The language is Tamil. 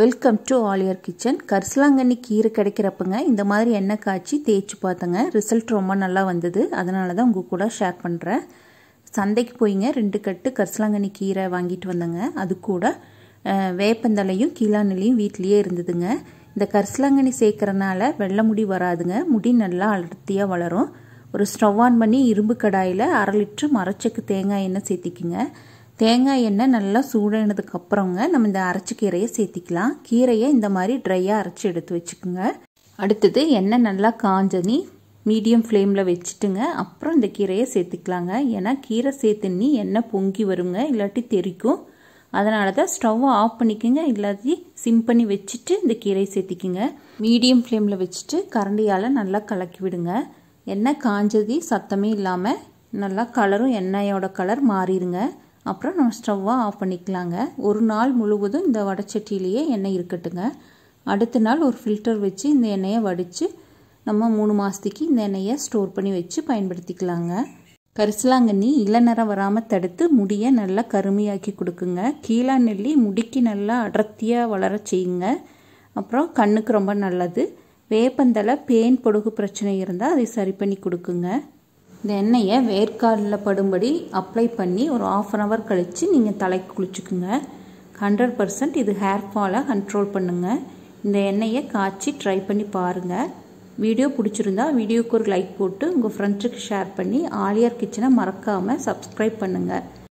வெல்கம் டு ஆலியர் கிச்சன் கரிசலாங்கண்ணி கீரை கிடைக்கிறப்பங்க இந்த மாதிரி எண்ணெய் காய்ச்சி தேய்ச்சி பார்த்தங்க ரிசல்ட் ரொம்ப நல்லா வந்தது அதனால தான் உங்கள் கூட ஷேர் பண்ணுறேன் சந்தைக்கு போயிங்க ரெண்டு கட்டு கரிசலாங்கண்ணி கீரை வாங்கிட்டு வந்தேங்க அது கூட வேப்பந்தலையும் கீழாநிலையும் வீட்லேயே இருந்ததுங்க இந்த கரிசலாங்கண்ணி சேர்க்குறனால வெள்ளை முடி வராதுங்க முடி நல்லா அடர்த்தியாக வளரும் ஒரு ஸ்டவ் ஆன் பண்ணி இரும்பு கடாயில் அரை லிட்டரு மரச்சக்கு தேங்காய் எண்ணெய் சேர்த்திக்குங்க தேங்காய் எண்ணெய் நல்லா சூடானதுக்கு அப்புறங்க நம்ம இந்த அரைச்சி கீரையை சேர்த்திக்கலாம் கீரையை இந்த மாதிரி ட்ரையாக அரைச்சி எடுத்து வச்சுக்கோங்க அடுத்தது எண்ணெய் நல்லா காஞ்சனி மீடியம் ஃப்ளேமில் வச்சுட்டுங்க அப்புறம் இந்த கீரையை சேர்த்துக்கலாங்க ஏன்னா கீரை சேர்த்துன்னு எண்ணெய் பொங்கி வருங்க இல்லாட்டி தெறிக்கும் அதனால தான் ஸ்டவ்வை ஆஃப் பண்ணிக்கோங்க இல்லாட்டி சிம் பண்ணி வச்சுட்டு இந்த கீரையை சேர்த்திக்கோங்க மீடியம் ஃப்ளேமில் வச்சுட்டு கரண்டியால் நல்லா கலக்கி விடுங்க எண்ணெய் காஞ்சது சத்தமே இல்லாமல் நல்லா கலரும் எண்ணெயோட கலர் மாறிடுங்க அப்புறம் நம்ம ஸ்டவ்வாக ஆஃப் பண்ணிக்கலாங்க ஒரு நாள் முழுவதும் இந்த வடைச்சட்டியிலேயே எண்ணெய் இருக்கட்டுங்க அடுத்த நாள் ஒரு ஃபில்டர் வச்சு இந்த எண்ணெயை வடித்து நம்ம மூணு மாதத்துக்கு இந்த எண்ணெயை ஸ்டோர் பண்ணி வச்சு பயன்படுத்திக்கலாங்க கரிசலாங்கண்ணி நிறம் வராமல் தடுத்து முடியை நல்லா கருமையாக்கி கொடுக்குங்க கீழா நெல்லி முடிக்கு நல்லா அடர்த்தியாக வளர செய்யுங்க அப்புறம் கண்ணுக்கு ரொம்ப நல்லது வேப்பந்தலை பேன் பொடுகு பிரச்சனை இருந்தால் அதை சரி பண்ணி கொடுக்குங்க இந்த எண்ணெயை வேர்க்காலில் படும்படி அப்ளை பண்ணி ஒரு ஆஃப் அன் ஹவர் கழித்து நீங்கள் தலைக்கு குளிச்சுக்குங்க ஹண்ட்ரட் பர்சன்ட் இது ஹேர் ஃபாலை கண்ட்ரோல் பண்ணுங்கள் இந்த எண்ணெயை காய்ச்சி ட்ரை பண்ணி பாருங்கள் வீடியோ பிடிச்சிருந்தா வீடியோக்கு ஒரு லைக் போட்டு உங்கள் ஃப்ரெண்ட்ஸுக்கு ஷேர் பண்ணி ஆலியார் கிச்சனை மறக்காமல் சப்ஸ்கிரைப் பண்ணுங்கள்